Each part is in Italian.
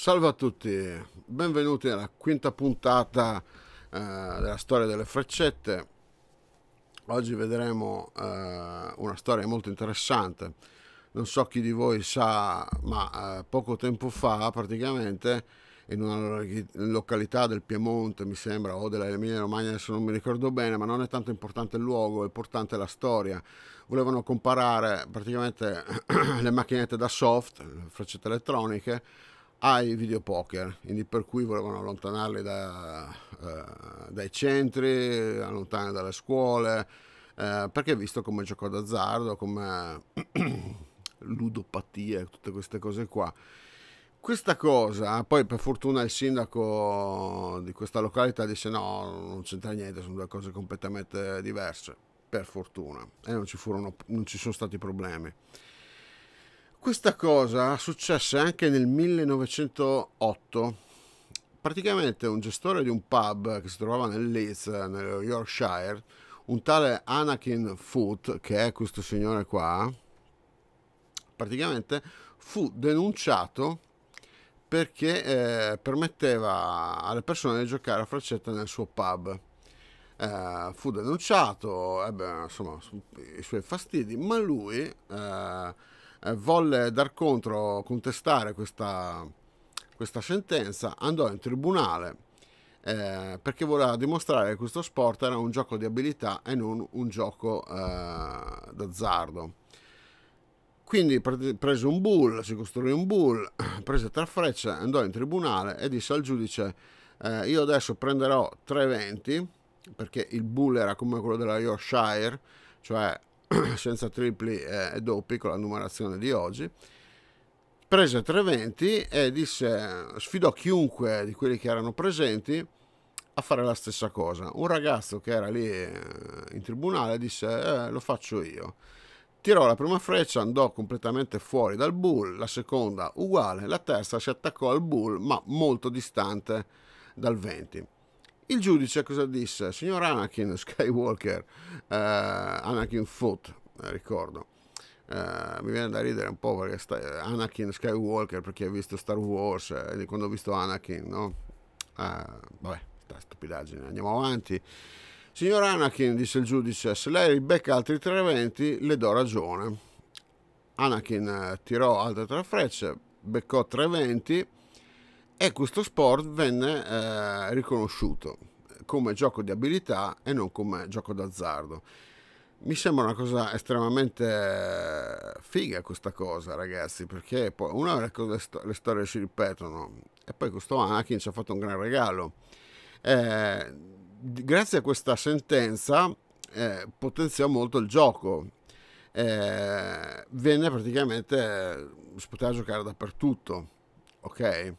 Salve a tutti, benvenuti alla quinta puntata eh, della storia delle freccette. Oggi vedremo eh, una storia molto interessante. Non so chi di voi sa, ma eh, poco tempo fa praticamente in una località del Piemonte, mi sembra, o della dell'Emilia Romagna, adesso non mi ricordo bene, ma non è tanto importante il luogo, è importante la storia. Volevano comparare praticamente le macchinette da soft, le freccette elettroniche, ai videopoker, quindi per cui volevano allontanarli da, eh, dai centri, allontanarli dalle scuole, eh, perché visto come gioco d'azzardo, come ludopatia, tutte queste cose qua. Questa cosa, poi per fortuna il sindaco di questa località disse no, non c'entra niente, sono due cose completamente diverse, per fortuna, e non ci, furono, non ci sono stati problemi. Questa cosa successe anche nel 1908. Praticamente un gestore di un pub che si trovava nel Leeds, nello Yorkshire, un tale Anakin Foot, che è questo signore qua, praticamente fu denunciato perché eh, permetteva alle persone di giocare a freccetta nel suo pub. Eh, fu denunciato, ebbe insomma i suoi fastidi, ma lui eh, eh, volle dar contro, contestare questa, questa sentenza, andò in tribunale eh, perché voleva dimostrare che questo sport era un gioco di abilità e non un gioco eh, d'azzardo. Quindi prese un bull, si costruì un bull, prese tre frecce, andò in tribunale e disse al giudice eh, io adesso prenderò tre 320 perché il bull era come quello della Yorkshire, cioè senza tripli e doppi con la numerazione di oggi prese 320 e disse sfidò chiunque di quelli che erano presenti a fare la stessa cosa un ragazzo che era lì eh, in tribunale disse eh, lo faccio io tirò la prima freccia andò completamente fuori dal bull la seconda uguale la terza si attaccò al bull ma molto distante dal 20 il giudice cosa disse? Signor Anakin Skywalker, eh, Anakin Foot, eh, ricordo, eh, mi viene da ridere un po' perché sta, eh, Anakin Skywalker, per chi ha visto Star Wars, eh, quando ho visto Anakin, no? vabbè, sta stupidaggine, andiamo avanti. Signor Anakin, disse il giudice, se lei ribecca altri tre eventi, le do ragione. Anakin tirò altre tre frecce, beccò tre eventi e questo sport venne eh, riconosciuto come gioco di abilità e non come gioco d'azzardo. Mi sembra una cosa estremamente figa questa cosa, ragazzi, perché poi una delle cose, le storie si ripetono e poi questo Anakin ci ha fatto un gran regalo. Eh, grazie a questa sentenza eh, potenziò molto il gioco. Eh, venne praticamente, si poteva giocare dappertutto, ok?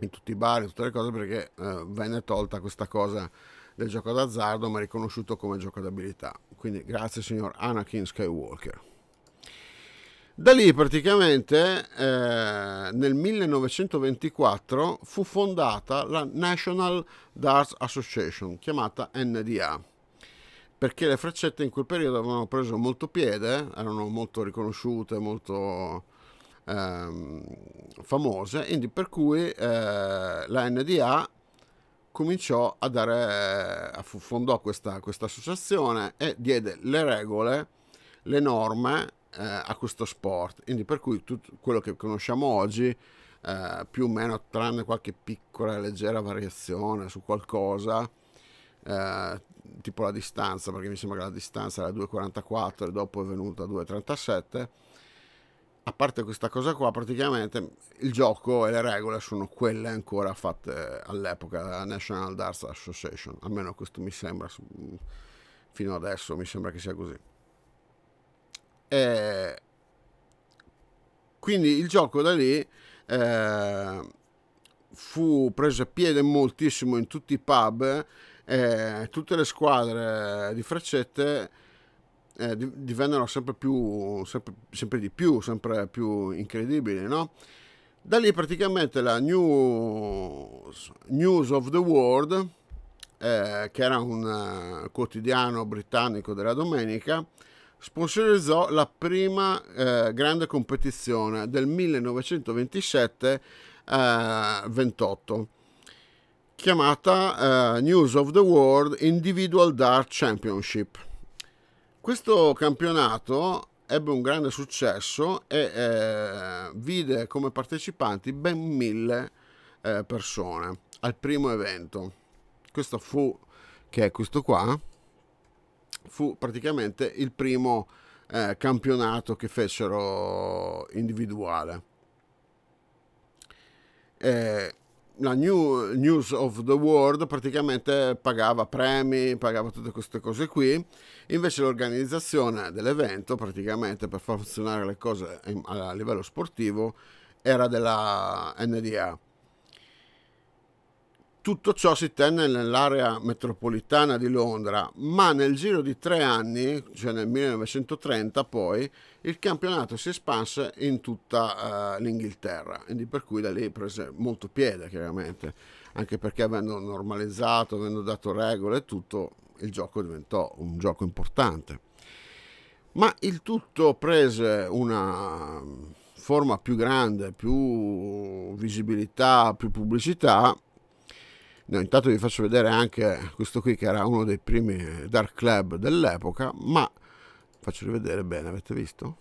in tutti i bar, in tutte le cose, perché eh, venne tolta questa cosa del gioco d'azzardo, ma riconosciuto come gioco d'abilità. Quindi grazie signor Anakin Skywalker. Da lì praticamente eh, nel 1924 fu fondata la National Darts Association, chiamata NDA, perché le freccette in quel periodo avevano preso molto piede, erano molto riconosciute, molto ehm, famose, per cui eh, la NDA cominciò a dare, eh, fondò questa, questa, associazione e diede le regole, le norme eh, a questo sport, quindi per cui tutto quello che conosciamo oggi eh, più o meno tranne qualche piccola leggera variazione su qualcosa eh, tipo la distanza perché mi sembra che la distanza era 2,44 e dopo è venuta 2,37 a parte questa cosa qua, praticamente il gioco e le regole sono quelle ancora fatte all'epoca dalla National Darts Association, almeno questo mi sembra, fino adesso mi sembra che sia così. E quindi il gioco da lì eh, fu preso a piede moltissimo in tutti i pub, eh, tutte le squadre di freccette eh, divennero sempre più, sempre, sempre di più, sempre più incredibili, no? Da lì praticamente la News, news of the World, eh, che era un eh, quotidiano britannico della domenica, sponsorizzò la prima eh, grande competizione del 1927-28 eh, chiamata uh, News of the World Individual Dart Championship questo campionato ebbe un grande successo e eh, vide come partecipanti ben mille eh, persone al primo evento. Questo fu, che è questo qua, fu praticamente il primo eh, campionato che fecero individuale. Eh, la New News of the World praticamente pagava premi, pagava tutte queste cose qui, invece l'organizzazione dell'evento praticamente per far funzionare le cose a livello sportivo era della NDA tutto ciò si tenne nell'area metropolitana di Londra, ma nel giro di tre anni, cioè nel 1930 poi, il campionato si espanse in tutta uh, l'Inghilterra, quindi per cui da lì prese molto piede chiaramente, anche perché avendo normalizzato, avendo dato regole e tutto, il gioco diventò un gioco importante. Ma il tutto prese una forma più grande, più visibilità, più pubblicità No, intanto vi faccio vedere anche questo qui che era uno dei primi dark club dell'epoca, ma faccio rivedere bene, avete visto?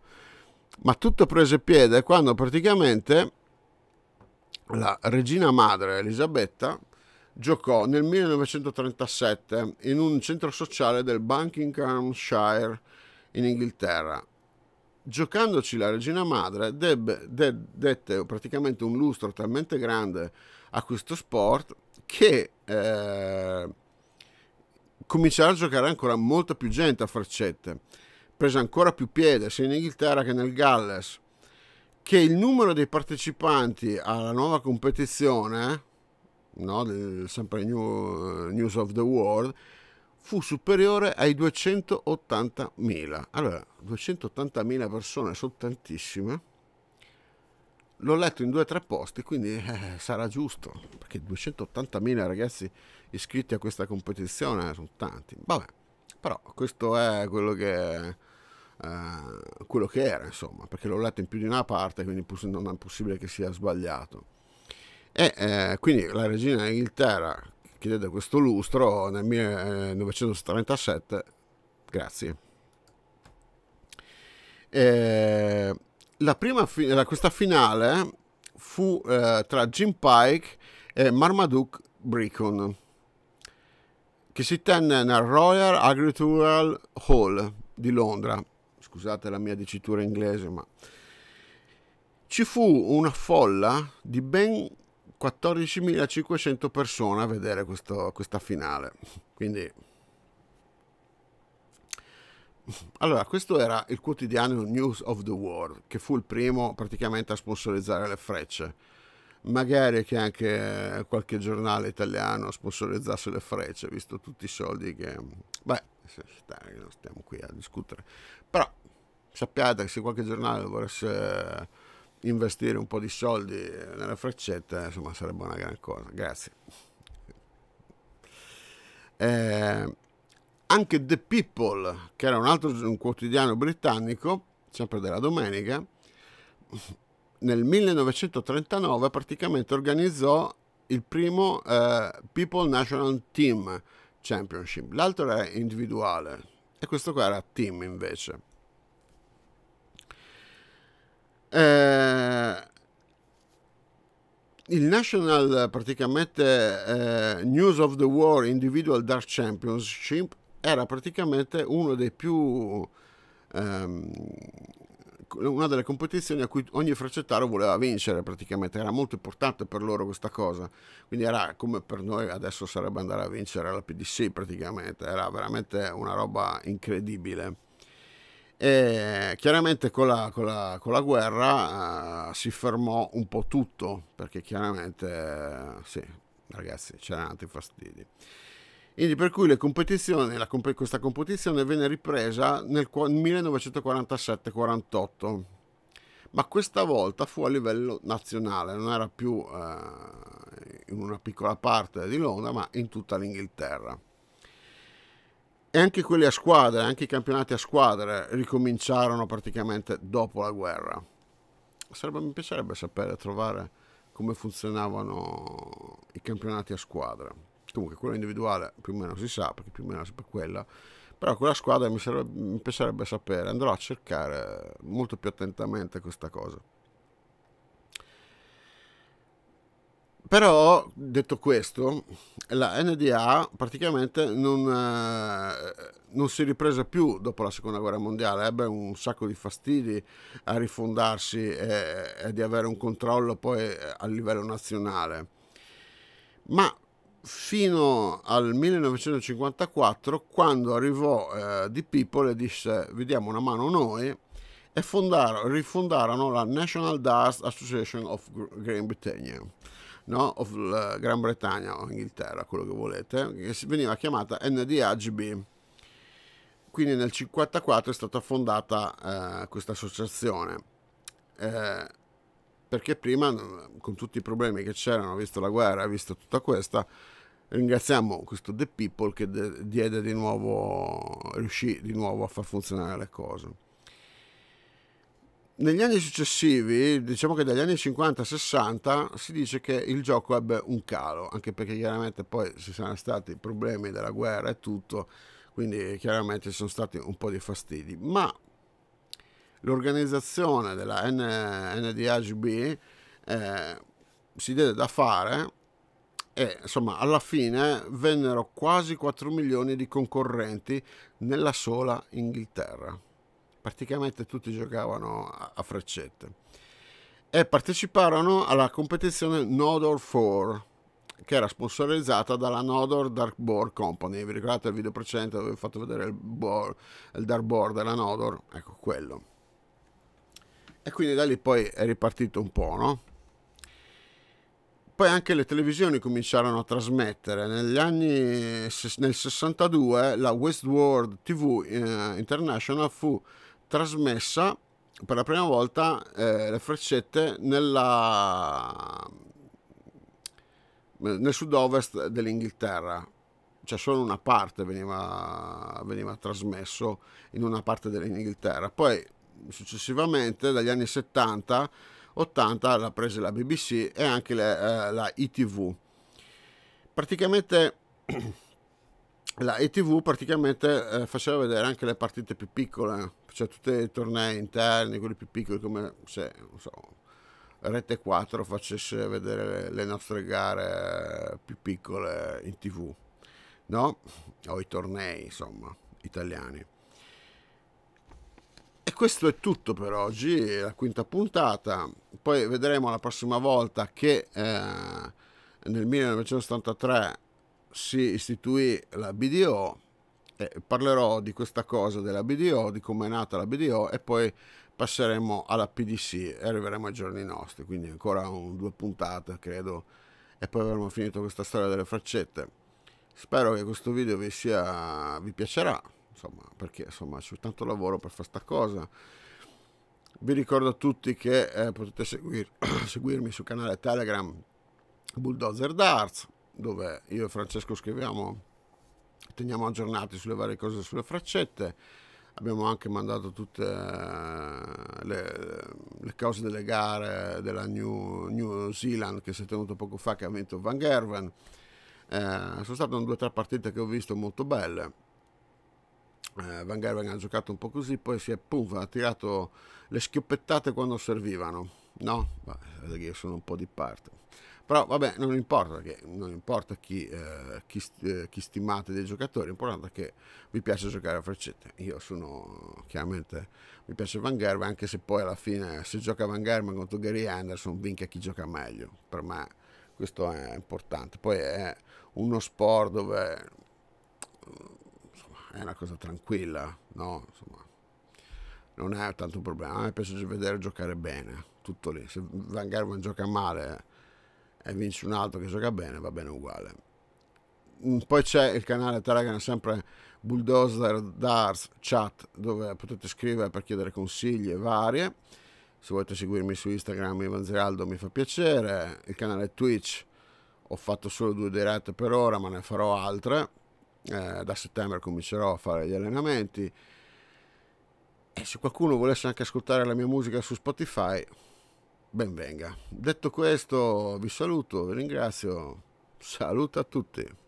ma tutto prese piede quando praticamente la regina madre Elisabetta giocò nel 1937 in un centro sociale del Buckinghamshire in Inghilterra. Giocandoci la regina madre debbe, de, dette praticamente un lustro talmente grande a questo sport che eh, comincerà a giocare ancora molta più gente a faccette, presa ancora più piede sia in Inghilterra che nel Galles, che il numero dei partecipanti alla nuova competizione, no, del, sempre New, News of the World, fu superiore ai 280.000. Allora, 280.000 persone sono tantissime l'ho letto in due o tre posti, quindi eh, sarà giusto, perché 280.000 ragazzi iscritti a questa competizione eh, sono tanti. Vabbè, però questo è quello che, eh, quello che era, insomma, perché l'ho letto in più di una parte, quindi non è possibile che sia sbagliato. E eh, quindi la regina d'Inghilterra chiedete questo lustro nel 1937, eh, grazie. E, la prima fi questa finale fu eh, tra Jim Pike e Marmaduke Bricon, che si tenne nel Royal Agricultural Hall di Londra. Scusate la mia dicitura inglese, ma ci fu una folla di ben 14.500 persone a vedere questo, questa finale. Quindi allora, questo era il quotidiano News of the World, che fu il primo praticamente a sponsorizzare le frecce. Magari che anche qualche giornale italiano sponsorizzasse le frecce, visto tutti i soldi che... Beh, non stiamo qui a discutere. Però sappiate che se qualche giornale volesse investire un po' di soldi nelle freccette, insomma, sarebbe una gran cosa. Grazie. Eh, anche The People, che era un altro un quotidiano britannico, sempre della domenica, nel 1939 praticamente organizzò il primo eh, People National Team Championship, l'altro era individuale e questo qua era team invece. Eh, il National praticamente eh, News of the World Individual Dark Championship era praticamente uno dei più ehm, una delle competizioni a cui ogni freccettaro voleva vincere praticamente, era molto importante per loro questa cosa, quindi era come per noi adesso sarebbe andare a vincere la PDC praticamente, era veramente una roba incredibile. E chiaramente con la, con la, con la guerra eh, si fermò un po' tutto, perché chiaramente eh, sì, ragazzi c'erano tanti fastidi e per cui comp- questa competizione venne ripresa nel 1947-48 ma questa volta fu a livello nazionale, non era più eh, in una piccola parte di Londra, ma in tutta l'Inghilterra. E anche quelli a squadre, anche i campionati a squadre ricominciarono praticamente dopo la guerra. Sarebbe, mi piacerebbe sapere, trovare come funzionavano i campionati a squadre comunque quella individuale più o meno si sa perché più o meno è sempre quella però quella squadra mi, sarebbe, mi piacerebbe sapere andrò a cercare molto più attentamente questa cosa però detto questo la NDA praticamente non, eh, non, si riprese più dopo la seconda guerra mondiale ebbe un sacco di fastidi a rifondarsi e, e di avere un controllo poi a livello nazionale ma fino al 1954 quando arrivò eh, Di People e disse vi diamo una mano noi e fondarono, rifondarono la National Dust Association of Great Britain, no? of uh, Gran Bretagna o Inghilterra, quello che volete, che veniva chiamata NDAGB. Quindi nel 1954 è stata fondata eh, questa associazione. Eh, perché prima, con tutti i problemi che c'erano, visto la guerra, visto tutta questa, ringraziamo questo The People che diede di nuovo, riuscì di nuovo a far funzionare le cose. Negli anni successivi, diciamo che dagli anni 50-60, si dice che il gioco ebbe un calo, anche perché chiaramente poi ci sono stati problemi della guerra e tutto, quindi chiaramente ci sono stati un po' di fastidi. Ma l'organizzazione della N- NDHB eh, si diede da fare e insomma alla fine vennero quasi 4 milioni di concorrenti nella sola Inghilterra. Praticamente tutti giocavano a freccette e parteciparono alla competizione Nodor 4 che era sponsorizzata dalla Nodor Dark Darkboard Company. Vi ricordate il video precedente dove vi ho fatto vedere il, board, il darkboard della Nodor? Ecco quello. E quindi da lì poi è ripartito un po', no? poi anche le televisioni cominciarono a trasmettere. Negli anni nel 62 la Westworld TV eh, International fu trasmessa per la prima volta eh, le freccette nella, nel sud-ovest dell'Inghilterra. Cioè solo una parte veniva, veniva trasmesso in una parte dell'Inghilterra. Poi successivamente, dagli anni 70, 80 l'ha presa la BBC e anche la, eh, la ITV. Praticamente la ITV praticamente eh, faceva vedere anche le partite più piccole, cioè tutti i tornei interni, quelli più piccoli, come se so, Rete 4 facesse vedere le nostre gare più piccole in tv, no? O i tornei, insomma, italiani questo è tutto per oggi, la quinta puntata. Poi vedremo la prossima volta che eh, nel 1973 si istituì la BDO. Eh, parlerò di questa cosa della BDO, di come è nata la BDO e poi passeremo alla PDC e arriveremo ai giorni nostri, quindi ancora un, due puntate credo e poi avremo finito questa storia delle freccette. Spero che questo video vi, sia, vi piacerà insomma, perché insomma c'è tanto lavoro per fare questa cosa. Vi ricordo a tutti che eh, potete seguir, seguirmi sul canale Telegram Bulldozer Darts, dove io e Francesco scriviamo, teniamo aggiornati sulle varie cose, sulle fraccette. Abbiamo anche mandato tutte eh, le, le cose delle gare della New, New, Zealand che si è tenuto poco fa, che ha vinto Van Gerven. Eh, sono state due o tre partite che ho visto molto belle eh, Van Gerwen ha giocato un po' così, poi si è puff, ha tirato le schioppettate quando servivano. No, vabbè, io sono un po' di parte. Però vabbè, non importa, perché non importa chi, eh, chi, eh, chi stimate dei giocatori, l'importante è che vi piace giocare a freccette. Io sono, chiaramente, mi piace Van Gerwen, anche se poi alla fine se gioca Van Gerwen contro Gary Anderson, vinca chi gioca meglio. Per me questo è importante. Poi è uno sport dove è una cosa tranquilla, no? Insomma, non è tanto un problema. A me piace vedere giocare bene, tutto lì. Se Van Gerwen gioca male e vince un altro che gioca bene, va bene uguale. Mm, poi c'è il canale Telegram, sempre Bulldozer Dars Chat, dove potete scrivere per chiedere consigli e varie. Se volete seguirmi su Instagram, Ivan Ziraldo, mi fa piacere. Il canale Twitch, ho fatto solo due dirette per ora, ma ne farò altre eh, da settembre comincerò a fare gli allenamenti e se qualcuno volesse anche ascoltare la mia musica su Spotify, ben venga. Detto questo, vi saluto, vi ringrazio, saluto a tutti.